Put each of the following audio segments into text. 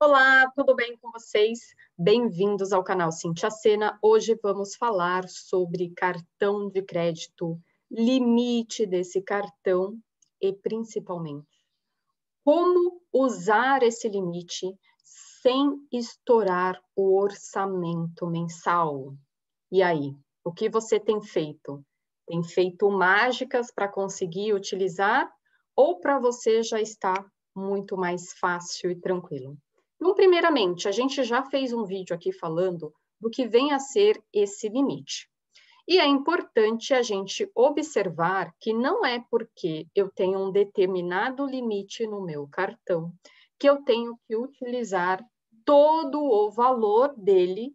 Olá, tudo bem com vocês? Bem-vindos ao canal Cintia Sena. Hoje vamos falar sobre cartão de crédito, limite desse cartão e principalmente como usar esse limite sem estourar o orçamento mensal. E aí, o que você tem feito? Tem feito mágicas para conseguir utilizar ou para você já está muito mais fácil e tranquilo? Então, primeiramente, a gente já fez um vídeo aqui falando do que vem a ser esse limite. E é importante a gente observar que não é porque eu tenho um determinado limite no meu cartão que eu tenho que utilizar todo o valor dele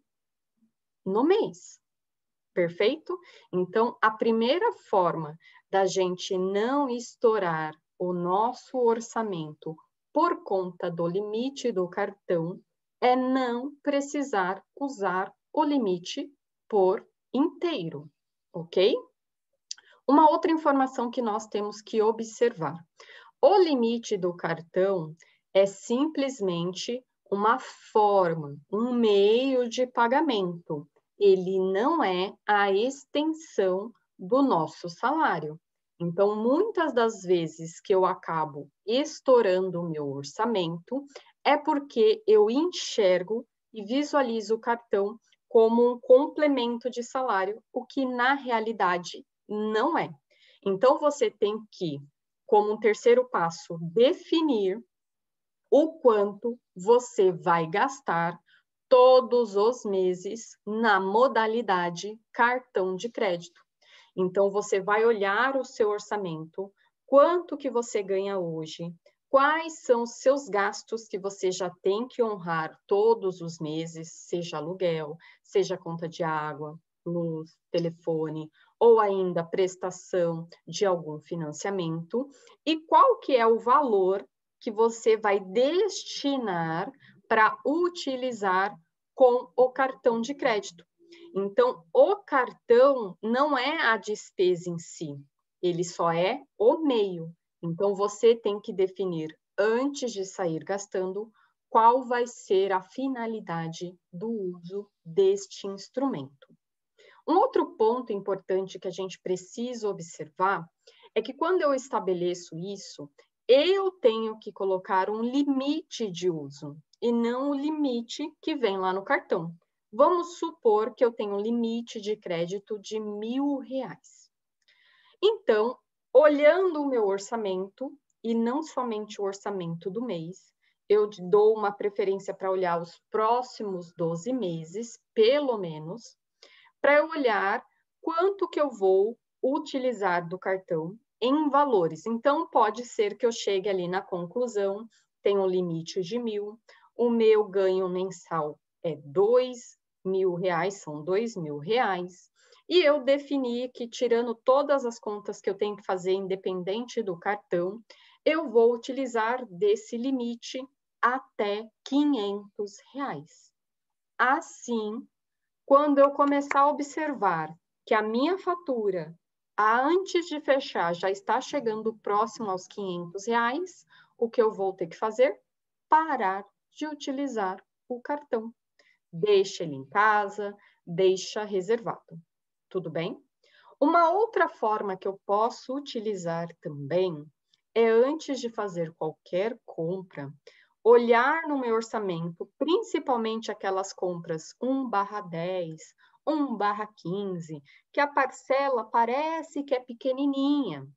no mês. Perfeito? Então, a primeira forma da gente não estourar o nosso orçamento por conta do limite do cartão é não precisar usar o limite por inteiro, ok? Uma outra informação que nós temos que observar: o limite do cartão é simplesmente uma forma, um meio de pagamento. Ele não é a extensão do nosso salário. Então, muitas das vezes que eu acabo estourando o meu orçamento é porque eu enxergo e visualizo o cartão como um complemento de salário, o que na realidade não é. Então, você tem que, como um terceiro passo, definir o quanto você vai gastar todos os meses na modalidade cartão de crédito. Então você vai olhar o seu orçamento, quanto que você ganha hoje, quais são os seus gastos que você já tem que honrar todos os meses, seja aluguel, seja conta de água, luz, telefone, ou ainda prestação de algum financiamento, e qual que é o valor que você vai destinar para utilizar com o cartão de crédito. Então, o cartão não é a despesa em si, ele só é o meio. Então, você tem que definir, antes de sair gastando, qual vai ser a finalidade do uso deste instrumento. Um outro ponto importante que a gente precisa observar é que quando eu estabeleço isso, eu tenho que colocar um limite de uso e não o limite que vem lá no cartão. Vamos supor que eu tenho um limite de crédito de mil reais. Então, olhando o meu orçamento, e não somente o orçamento do mês, eu dou uma preferência para olhar os próximos 12 meses, pelo menos, para eu olhar quanto que eu vou utilizar do cartão em valores. Então, pode ser que eu chegue ali na conclusão, tenho um limite de mil, o meu ganho mensal é dois mil reais, são dois mil reais. E eu defini que, tirando todas as contas que eu tenho que fazer, independente do cartão, eu vou utilizar desse limite até 500 reais. Assim, quando eu começar a observar que a minha fatura, antes de fechar, já está chegando próximo aos 500 reais, o que eu vou ter que fazer? Parar de utilizar o cartão deixa ele em casa, deixa reservado. Tudo bem? Uma outra forma que eu posso utilizar também é antes de fazer qualquer compra, olhar no meu orçamento, principalmente aquelas compras 1 barra 10, 1 barra 15, que a parcela parece que é pequenininha,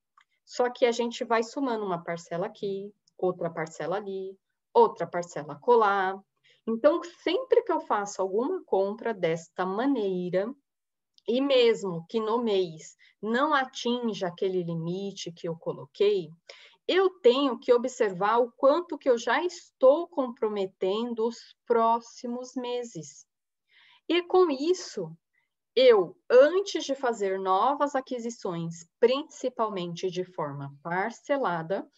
só que a gente vai somando uma parcela aqui, outra parcela ali, outra parcela colar, então, sempre que eu faço alguma compra desta maneira, e mesmo que no mês não atinja aquele limite que eu coloquei, eu tenho que observar o quanto que eu já estou comprometendo os próximos meses. E com isso, eu, antes de fazer novas aquisições, principalmente de forma parcelada,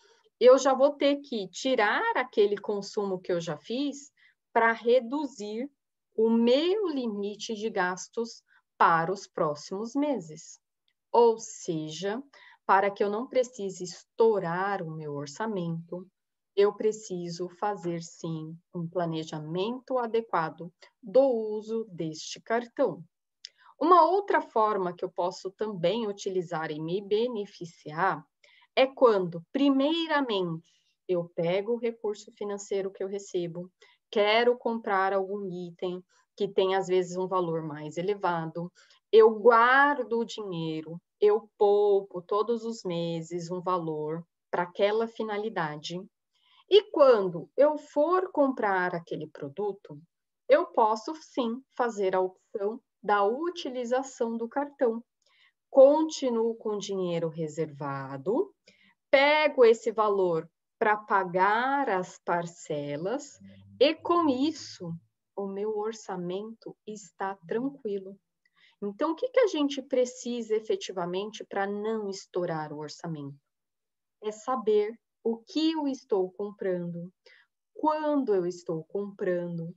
eu já vou ter que tirar aquele consumo que eu já fiz para reduzir o meu limite de gastos para os próximos meses. Ou seja, para que eu não precise estourar o meu orçamento, eu preciso fazer sim um planejamento adequado do uso deste cartão. Uma outra forma que eu posso também utilizar e me beneficiar é quando, primeiramente, eu pego o recurso financeiro que eu recebo, quero comprar algum item que tem às vezes um valor mais elevado, eu guardo o dinheiro, eu poupo todos os meses um valor para aquela finalidade. E quando eu for comprar aquele produto, eu posso sim fazer a opção da utilização do cartão. Continuo com dinheiro reservado, pego esse valor para pagar as parcelas e com isso o meu orçamento está tranquilo. Então, o que, que a gente precisa efetivamente para não estourar o orçamento? É saber o que eu estou comprando, quando eu estou comprando,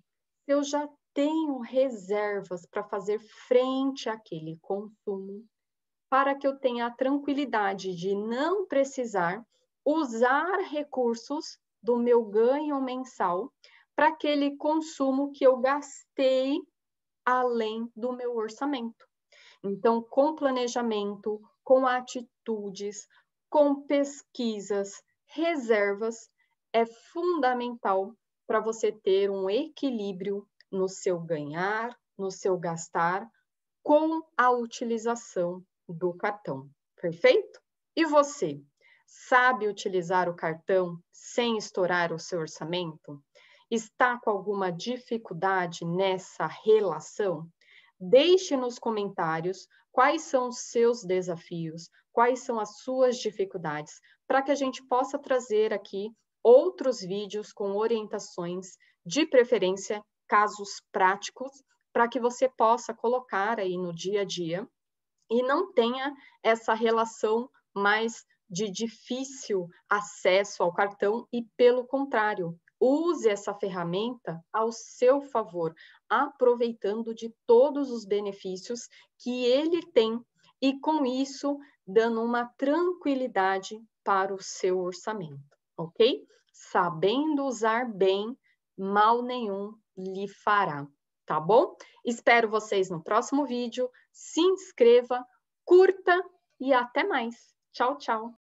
se eu já tenho reservas para fazer frente àquele consumo, para que eu tenha a tranquilidade de não precisar usar recursos do meu ganho mensal para aquele consumo que eu gastei além do meu orçamento. Então, com planejamento, com atitudes, com pesquisas, reservas, é fundamental para você ter um equilíbrio no seu ganhar, no seu gastar, com a utilização do cartão. Perfeito? E você? sabe utilizar o cartão sem estourar o seu orçamento? Está com alguma dificuldade nessa relação? Deixe nos comentários quais são os seus desafios, quais são as suas dificuldades, para que a gente possa trazer aqui outros vídeos com orientações, de preferência casos práticos, para que você possa colocar aí no dia a dia e não tenha essa relação mais de difícil acesso ao cartão e, pelo contrário, use essa ferramenta ao seu favor, aproveitando de todos os benefícios que ele tem e, com isso, dando uma tranquilidade para o seu orçamento, ok? Sabendo usar bem, mal nenhum lhe fará, tá bom? Espero vocês no próximo vídeo. Se inscreva, curta e até mais. Tchau, tchau.